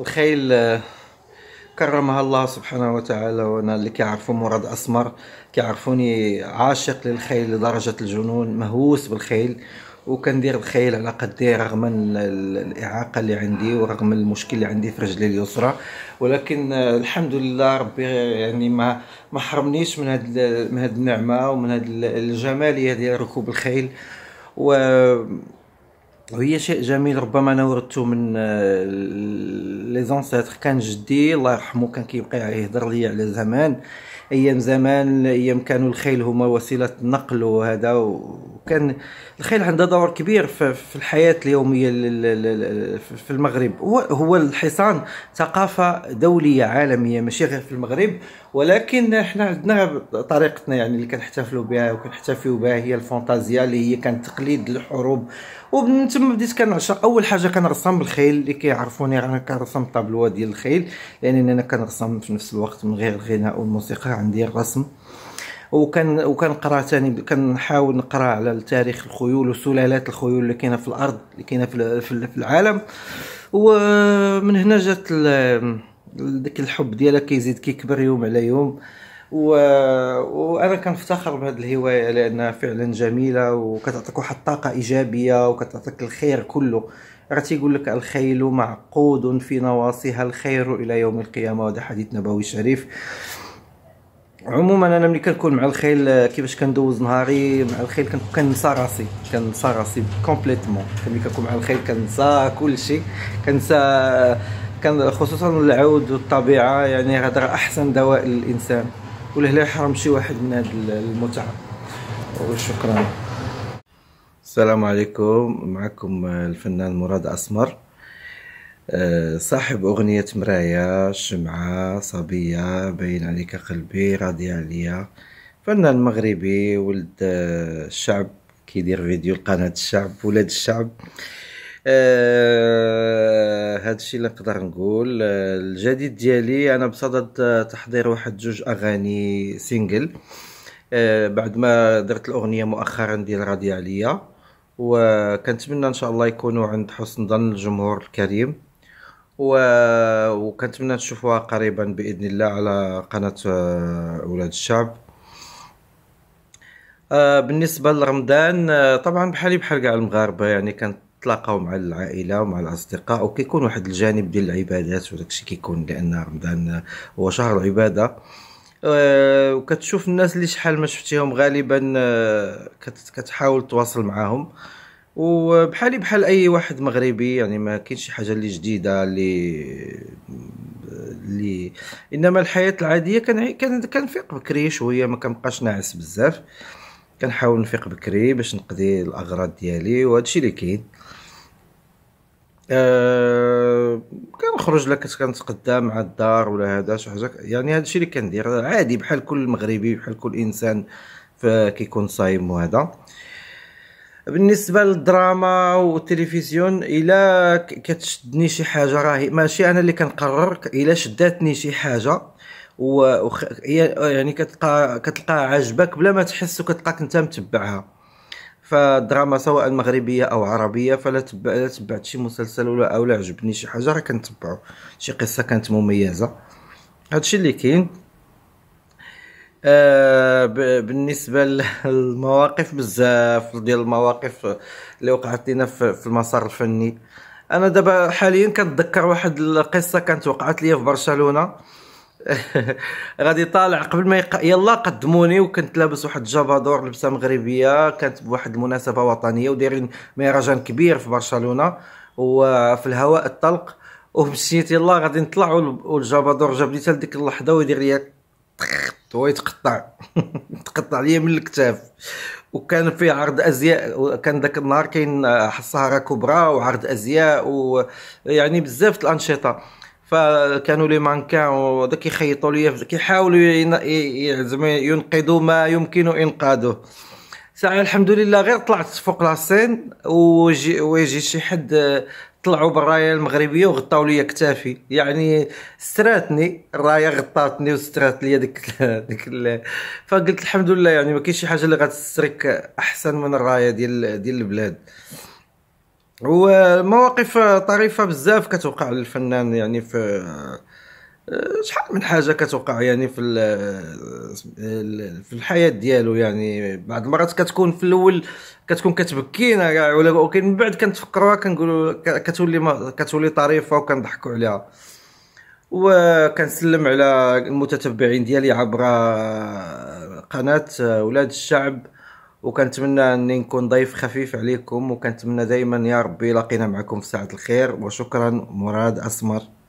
الخيل آه، كرمها الله سبحانه وتعالى وانا اللي كيعرفوا مراد اسمر كيعرفوني عاشق للخيل لدرجه الجنون مهووس بالخيل وكندير الخيل على قدي رغم الاعاقه اللي عندي ورغم المشكل اللي عندي في رجلي اليسرى ولكن آه، الحمد لله ربي يعني ما ما حرمنيش من هاد من هاد النعمه ومن هاد الجماليه ديال ركوب الخيل و وهي شيء جميل ربما انا ورثته من لي آه، زونسيتر كان جدي الله يرحمه كان كيبقى يهضر لي على زمان ايام زمان ايام كانوا الخيل هما وسيله النقل وهذا و... وكان الخيل عنده دور كبير في الحياه اليوميه في المغرب هو الحصان ثقافه دوليه عالميه ماشي غير في المغرب ولكن احنا عندنا طريقتنا يعني اللي كنحتفلوا بها وكنحتفيوا بها هي الفانتازيا اللي هي كانت تقليد الحروب ومن ثم بديت كنعشق اول حاجه كنرسم الخيل اللي كيعرفوني انا كنرسم طابلوه ديال الخيل لان يعني انا كنرسم في نفس الوقت من غير الغناء والموسيقى عندي الرسم وكان وكنقرا ثاني كنحاول نقرا على تاريخ الخيول وسلالات الخيول اللي كاينه في الارض اللي كاينه في, في العالم ومن هنا جات داك الحب ديالها كيزيد كيكبر يوم على يوم و... وانا كنفتخر بهذه الهوايه لانها فعلا جميله وكتعطيك واحد الطاقه ايجابيه وكتعطيك الخير كله راه تيقول لك الخيل معقود في نواصيها الخير الى يوم القيامه وهذا حديث نبوي شريف عموما انا ملي كنكون مع الخيل آه، كيفاش كندوز نهاري مع الخيل كنسى راسي كنسى راسي كومبليتمون ملي كنكون مع الخيل كنسى كلشي كنسى كان خصوصا العود والطبيعه يعني هذا احسن دواء للانسان ولهلا يحرم شي واحد من هذه المتعه وشكرا السلام عليكم معكم آه، الفنان مراد اسمر آه، صاحب أغنية مرايا شمعة صبية باين عليك قلبي راضية عليا فنان مغربي ولد الشعب آه، كيدير فيديو لقناة الشعب ولاد الشعب آه هذا الشيء اللي نقدر نقول آه، الجديد ديالي انا بصدد تحضير واحد جوج اغاني سينجل آه بعد ما درت الاغنيه مؤخرا ديال راضيه عليا وكنتمنى ان شاء الله يكونوا عند حسن ظن الجمهور الكريم و... وكنتمنى تشوفوها قريبا باذن الله على قناه اولاد آه، الشعب آه، بالنسبه لرمضان آه، طبعا بحالي بحال كاع المغاربه يعني كنتلاقاو مع العائله ومع الاصدقاء وكيكون واحد الجانب ديال العبادات وداكشي كيكون لان رمضان هو شهر العباده وكتشوف الناس اللي شحال ما شفتيهم غالبا كتحاول تواصل معاهم وبحالي بحال اي واحد مغربي يعني ما كاينش شي حاجه اللي جديده اللي اللي انما الحياه العاديه كان كان كنفيق بكري شويه ما كنبقاش ناعس بزاف كنحاول نفيق بكري باش نقضي الاغراض ديالي وهادشي اللي كاين أه كنخرج لا كنتغدى مع الدار ولا هذا شي حاجه يعني هادشي اللي كندير عادي بحال كل مغربي بحال كل انسان فكيكون صايم وهذا بالنسبه للدراما والتلفزيون الا كتشدني شي حاجه راهي ماشي انا اللي كنقرر الا شداتني شي حاجه و وخ... يعني كتلقى كتلقى عجبك بلا ما تحس وكتلقاك انت متبعها فالدراما سواء مغربيه او عربيه فلا لا تبعت شي مسلسل ولا او لا عجبني شي حاجه راه كنتبعو شي قصه كانت مميزه هادشي اللي كاين آه، بالنسبه للمواقف بزاف ديال المواقف اللي وقعت لنا في المسار الفني انا دابا حاليا كنتذكر واحد القصه كانت وقعت لي في برشلونه غادي طالع قبل ما يق... يلا قدموني وكنت لابس واحد الجابادور لبسه مغربيه كانت بواحد المناسبه وطنيه ودايرين مهرجان كبير في برشلونه وفي الهواء الطلق ومشيت يلا غادي نطلع والجابادور جاب لي حتى لديك اللحظه ويدير لي هو يتقطع تقطع ليا من الكتاف وكان في عرض ازياء كان ذاك النهار كاين سهره كبرى وعرض ازياء ويعني بزاف الانشطه فكانوا لي مانكان ودا كيخيطوا ليا كيحاولوا زعما ينقذوا ما يمكن انقاذه ساعة الحمد لله غير طلعت فوق لاسين ويجي شي حد طلعوا بالرايه المغربيه وغطاو لي كتافي يعني ستراتني الرايه غطاتني وسترات لي ديك ديك فقلت الحمد لله يعني ما كاينش شي حاجه اللي غتسترك احسن من الرايه ديال ديال البلاد ومواقف طريفه بزاف كتوقع للفنان يعني في آه، شحال من حاجه كتوقع يعني في آه، في الحياه ديالو يعني بعض المرات كتكون في الاول كتكون كتبكينا ولا ولكن من بعد كنتفكروها كنقولوا كتولي كتولي طريفه وكنضحكوا عليها وكنسلم على المتتبعين ديالي عبر آه، قناه ولاد الشعب وكنتمنى اني نكون ضيف خفيف عليكم وكنتمنى دائما يا ربي لقينا معكم في ساعه الخير وشكرا مراد اسمر